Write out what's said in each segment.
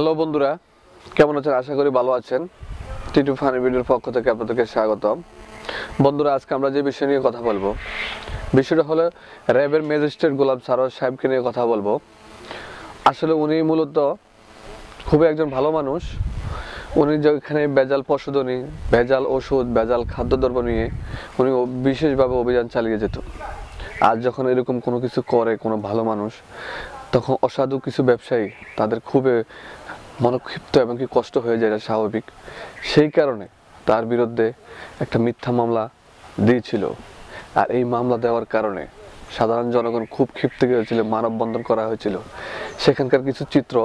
hello বন্ধুরা কেমন আছেন আশা করি ভালো আছেন টিটু ফানি ভিডিওর পক্ষ থেকে আপনাদেরকে স্বাগতম বন্ধুরা আজকে আমরা যে বিষয় নিয়ে কথা বলবো বিষয়টা হলো র্যাবের ম্যাজিস্ট্রেট গোলাপ সারোয়ার সাহেবকে নিয়ে কথা বলবো আসলে উনি মূলত খুবই একজন ভালো মানুষ উনি যেখানে ভেজাল পশুধনী ভেজাল ওষুধ ভেজাল খাদ্যদ্রব্য নিয়ে উনি বিশেষভাবে অভিযান চালিয়ে যেত আর যখন এরকম কোনো কিছু করে কোনো ভালো মানুষ তখন অসাধু কিছু ব্যবসায়ী তাদের খুবই মনক্ষিপ্ত এবং কি কষ্ট হয়ে যায় এটা স্বাভাবিক সেই কারণে তার বিরুদ্ধে একটা মিথ্যা মামলা দিয়েছিল আর এই মামলা দেওয়ার কারণে সাধারণ জনগণ খুব ক্ষিপ্ত হয়েছিল মানববন্ধন করা হয়েছিল সেখানকার কিছু চিত্র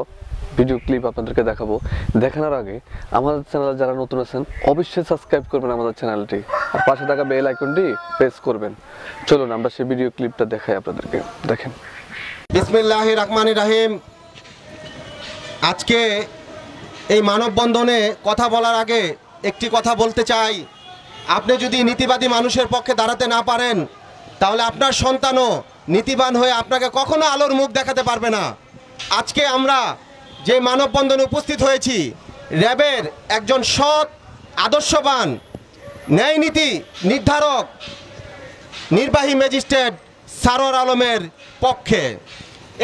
ভিডিও ক্লিপ আপনাদেরকে দেখাবো দেখানোর আগে আমাদের চ্যানেলে যারা নতুন আছেন অবশ্যই সাবস্ক্রাইব করবেন আমাদের চ্যানেলটি আর পাশে থাকা বেল আইকনটি প্রেস করবেন চলুন আমরা সেই ভিডিও ক্লিপটা দেখাই আপনাদেরকে দেখেন বিসমিল্লাহ রহমান রাহিম আজকে এই মানববন্ধনে কথা বলার আগে একটি কথা বলতে চাই আপনি যদি নীতিবাদী মানুষের পক্ষে দাঁড়াতে না পারেন তাহলে আপনার সন্তানও নীতিবান হয়ে আপনাকে কখনো আলোর মুখ দেখাতে পারবে না আজকে আমরা যে মানববন্ধনে উপস্থিত হয়েছি র্যাবের একজন সৎ আদর্শবান ন্যায় নীতি নির্ধারক নির্বাহী ম্যাজিস্ট্রেট সারর আলমের পক্ষে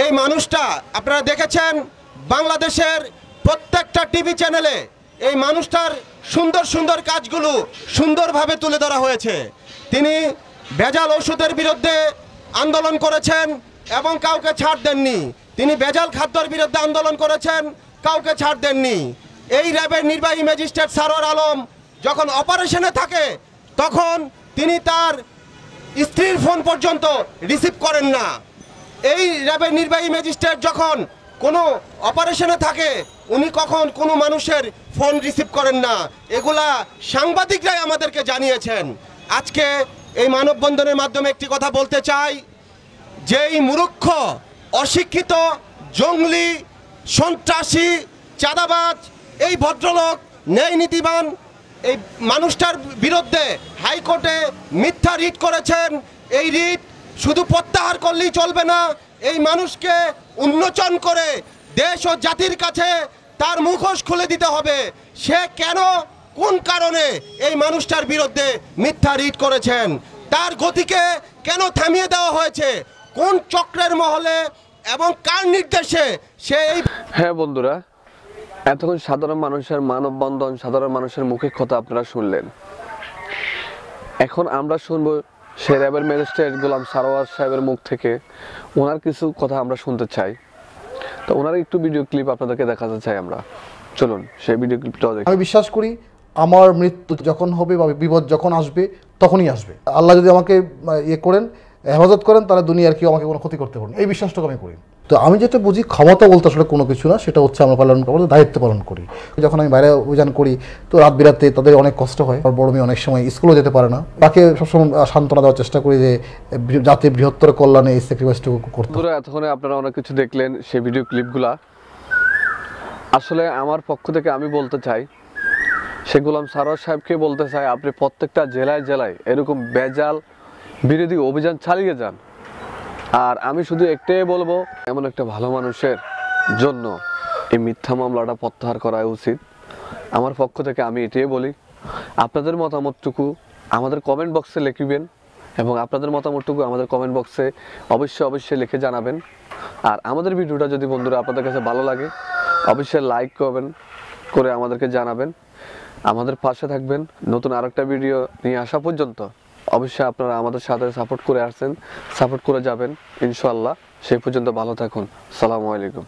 এই মানুষটা আপনারা দেখেছেন বাংলাদেশের প্রত্যেকটা টিভি চ্যানেলে এই মানুষটার সুন্দর সুন্দর কাজগুলো সুন্দরভাবে তুলে ধরা হয়েছে তিনি ভেজাল ওষুধের বিরুদ্ধে আন্দোলন করেছেন এবং কাউকে ছাড় দেননি তিনি ভেজাল খাদ্যর বিরুদ্ধে আন্দোলন করেছেন কাউকে ছাড় দেননি এই র্যাবের নির্বাহী ম্যাজিস্ট্রেট সারোয়ার আলম যখন অপারেশনে থাকে তখন তিনি তার স্ত্রীর ফোন পর্যন্ত রিসিভ করেন না এই র্যাবের নির্বাহী ম্যাজিস্ট্রেট যখন কোনো অপারেশনে থাকে উনি কখন কোনো মানুষের ফোন রিসিভ করেন না এগুলা সাংবাদিকরাই আমাদেরকে জানিয়েছেন আজকে এই মানববন্ধনের মাধ্যমে একটি কথা বলতে চাই যেই মুরুক্ষ অশিক্ষিত জঙ্গলি সন্ত্রাসী চাঁদাবাজ এই ভদ্রলোক ন্যায় নীতিবান এই মানুষটার বিরুদ্ধে হাইকোর্টে মিথ্যা রিট করেছেন এই রিট শুধু প্রত্যাহার করলেই চলবে না এই মানুষকে উন্মোচন করে দেশ ও জাতির কাছে তার মুখোশ খুলে দিতে হবে সে কেন কোন কারণে এই মানুষটার বিরুদ্ধে মিথ্যা রিট করেছেন তার গতিকে কেন থামিয়ে দেওয়া হয়েছে কোন চক্রের মহলে এবং কার নির্দেশে সেই হ্যাঁ বন্ধুরা এতক্ষণ সাধারণ মানুষের মানববন্ধন সাধারণ মানুষের মুখে কথা আপনারা শুনলেন এখন আমরা শুনবো সেই র্যাবের ম্যাজিস্ট্রেট গোলাম সারোয়ার সাহেবের মুখ থেকে ওনার কিছু কথা আমরা শুনতে চাই তো ওনার একটু ভিডিও ক্লিপ আপনাদেরকে দেখাতে চাই আমরা চলুন সেই ভিডিও ক্লিপটাও দেখি আমি বিশ্বাস করি আমার মৃত্যু যখন হবে বা বিপদ যখন আসবে তখনই আসবে আল্লাহ যদি আমাকে ইয়ে করেন হেফাজত করেন তাহলে দুনিয়ার কেউ আমাকে কোনো ক্ষতি করতে পারেন এই বিশ্বাসটুকু আমি করি তো আমি যেটা বুঝি ক্ষমতা বলতে আসলে কোনো কিছু না সেটা হচ্ছে আমরা পালন করবো দায়িত্ব পালন করি যখন আমি বাইরে অভিযান করি তো রাত বিরাতে তাদের অনেক কষ্ট হয় আর বড় মেয়ে অনেক সময় স্কুলও যেতে পারে না তাকে সবসময় সান্ত্বনা দেওয়ার চেষ্টা করি যে জাতির বৃহত্তর কল্যাণে এই স্যাক্রিফাইসটুকু করতে এতক্ষণে আপনারা অনেক কিছু দেখলেন সেই ভিডিও ক্লিপগুলা আসলে আমার পক্ষ থেকে আমি বলতে চাই সে গোলাম সারোয়ার সাহেবকে বলতে চাই আপনি প্রত্যেকটা জেলায় জেলায় এরকম বেজাল বিরোধী অভিযান চালিয়ে যান আর আমি শুধু একটাই বলবো এমন একটা ভালো মানুষের জন্য এই মিথ্যা মামলাটা প্রত্যাহার করা উচিত আমার পক্ষ থেকে আমি এটাই বলি আপনাদের মতামতটুকু আমাদের কমেন্ট বক্সে লিখবেন এবং আপনাদের মতামতটুকু আমাদের কমেন্ট বক্সে অবশ্যই অবশ্যই লিখে জানাবেন আর আমাদের ভিডিওটা যদি বন্ধুরা আপনাদের কাছে ভালো লাগে অবশ্যই লাইক করবেন করে আমাদেরকে জানাবেন আমাদের পাশে থাকবেন নতুন আরেকটা ভিডিও নিয়ে আসা পর্যন্ত অবশ্যই আপনারা আমাদের সাথে সাপোর্ট করে আসছেন সাপোর্ট করে যাবেন ইনশাল্লাহ সেই পর্যন্ত ভালো থাকুন সালামু আলাইকুম